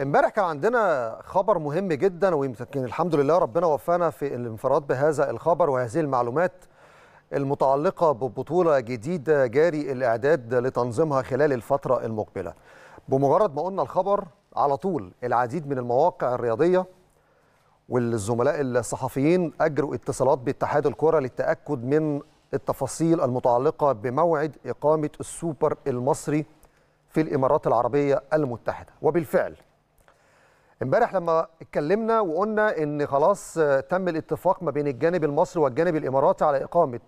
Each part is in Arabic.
امبارح كان عندنا خبر مهم جدا ويمكن الحمد لله ربنا وفقنا في الانفراد بهذا الخبر وهذه المعلومات المتعلقة ببطولة جديدة جاري الإعداد لتنظيمها خلال الفترة المقبلة بمجرد ما قلنا الخبر على طول العديد من المواقع الرياضية والزملاء الصحفيين أجروا اتصالات باتحاد الكرة للتأكد من التفاصيل المتعلقة بموعد إقامة السوبر المصري في الإمارات العربية المتحدة وبالفعل امبارح لما اتكلمنا وقلنا ان خلاص تم الاتفاق ما بين الجانب المصري والجانب الاماراتي على اقامه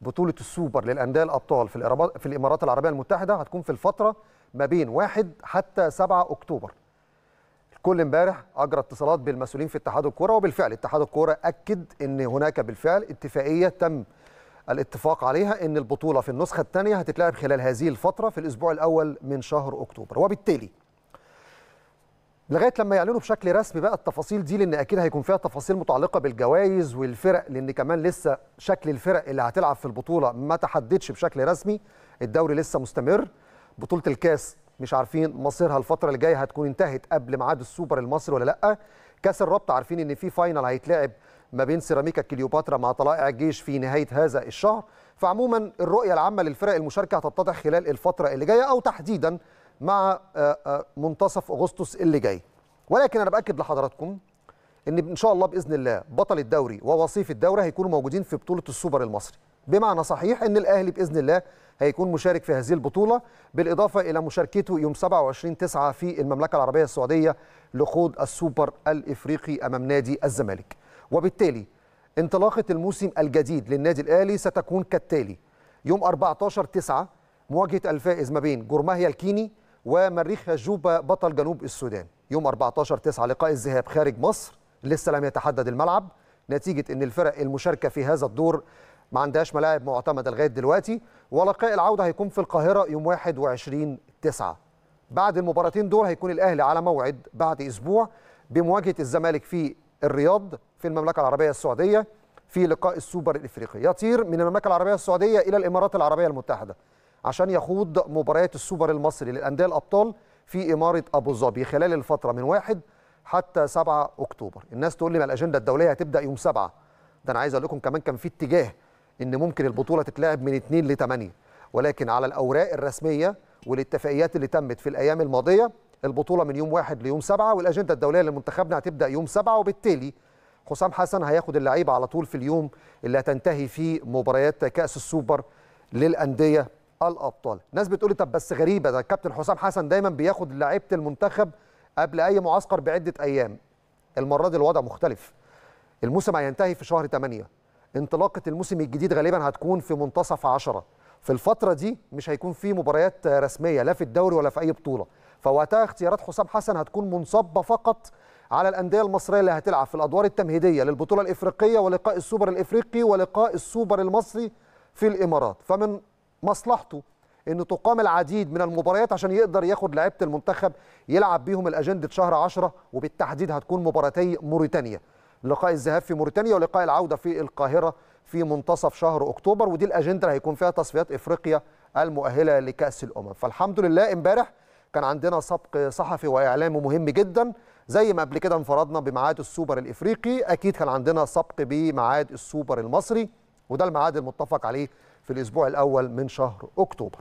بطوله السوبر للانديه الابطال في في الامارات العربيه المتحده هتكون في الفتره ما بين 1 حتى 7 اكتوبر. الكل امبارح اجرى اتصالات بالمسؤولين في اتحاد الكره وبالفعل اتحاد الكره اكد ان هناك بالفعل اتفاقيه تم الاتفاق عليها ان البطوله في النسخه الثانيه هتتلعب خلال هذه الفتره في الاسبوع الاول من شهر اكتوبر وبالتالي لغايه لما يعلنوا بشكل رسمي بقى التفاصيل دي لان اكيد هيكون فيها تفاصيل متعلقه بالجوائز والفرق لان كمان لسه شكل الفرق اللي هتلعب في البطوله ما تحددش بشكل رسمي الدوري لسه مستمر بطوله الكاس مش عارفين مصيرها الفتره اللي جايه هتكون انتهت قبل ميعاد السوبر المصري ولا لا كاس الرابطه عارفين ان في فاينل هيتلعب ما بين سيراميكا كليوباترا مع طلائع الجيش في نهايه هذا الشهر فعموما الرؤيه العامه للفرق المشاركه هتتضح خلال الفتره اللي جايه او تحديدا مع آه، آه، منتصف اغسطس اللي جاي ولكن انا باكد لحضراتكم ان ان شاء الله باذن الله بطل الدوري ووصيف الدوري هيكونوا موجودين في بطوله السوبر المصري بمعنى صحيح ان الاهلي باذن الله هيكون مشارك في هذه البطوله بالاضافه الى مشاركته يوم 27 9 في المملكه العربيه السعوديه لخوض السوبر الافريقي امام نادي الزمالك وبالتالي انطلاقه الموسم الجديد للنادي الاهلي ستكون كالتالي يوم 14 9 مواجهه الفائز ما بين جورماهيا الكيني ومريخ جوبا بطل جنوب السودان يوم 14 9 لقاء الذهاب خارج مصر لسه لم يتحدد الملعب نتيجة أن الفرق المشاركة في هذا الدور ما عندهاش ملاعب معتمدة لغاية دلوقتي ولقاء العودة هيكون في القاهرة يوم 21 9 بعد المباراتين دول هيكون الأهلي على موعد بعد أسبوع بمواجهة الزمالك في الرياض في المملكة العربية السعودية في لقاء السوبر الإفريقي يطير من المملكة العربية السعودية إلى الإمارات العربية المتحدة عشان يخوض مباريات السوبر المصري للانديه الابطال في اماره ابو ظبي خلال الفتره من 1 حتى 7 اكتوبر الناس تقول لي ما الاجنده الدوليه هتبدا يوم 7 ده انا عايز اقول لكم كمان كان في اتجاه ان ممكن البطوله تتلعب من 2 ل 8 ولكن على الاوراق الرسميه والاتفاقيات اللي تمت في الايام الماضيه البطوله من يوم 1 ليوم 7 والاجنده الدوليه للمنتخبنا هتبدا يوم 7 وبالتالي حسام حسن هياخد اللعيبه على طول في اليوم اللي هتنتهي فيه مباريات كاس السوبر للانديه الابطال ناس بتقول طب بس غريبه ده الكابتن حسام حسن دايما بياخد لعيبه المنتخب قبل اي معسكر بعده ايام المره دي الوضع مختلف الموسم هينتهي في شهر 8 انطلاقه الموسم الجديد غالبا هتكون في منتصف 10 في الفتره دي مش هيكون في مباريات رسميه لا في الدوري ولا في اي بطوله فوقتها اختيارات حسام حسن هتكون منصبه فقط على الانديه المصريه اللي هتلعب في الادوار التمهيديه للبطوله الافريقيه ولقاء السوبر الافريقي ولقاء السوبر المصري في الامارات فمن مصلحته ان تقام العديد من المباريات عشان يقدر ياخد لعيبه المنتخب يلعب بيهم الاجنده شهر 10 وبالتحديد هتكون مباراتي موريتانيا لقاء الذهاب في موريتانيا ولقاء العوده في القاهره في منتصف شهر اكتوبر ودي الاجنده اللي هيكون فيها تصفيات افريقيا المؤهله لكاس الامم فالحمد لله امبارح كان عندنا سبق صحفي واعلامي مهم جدا زي ما قبل كده انفردنا بميعاد السوبر الافريقي اكيد كان عندنا سبق بميعاد السوبر المصري وده الميعاد المتفق عليه في الأسبوع الأول من شهر أكتوبر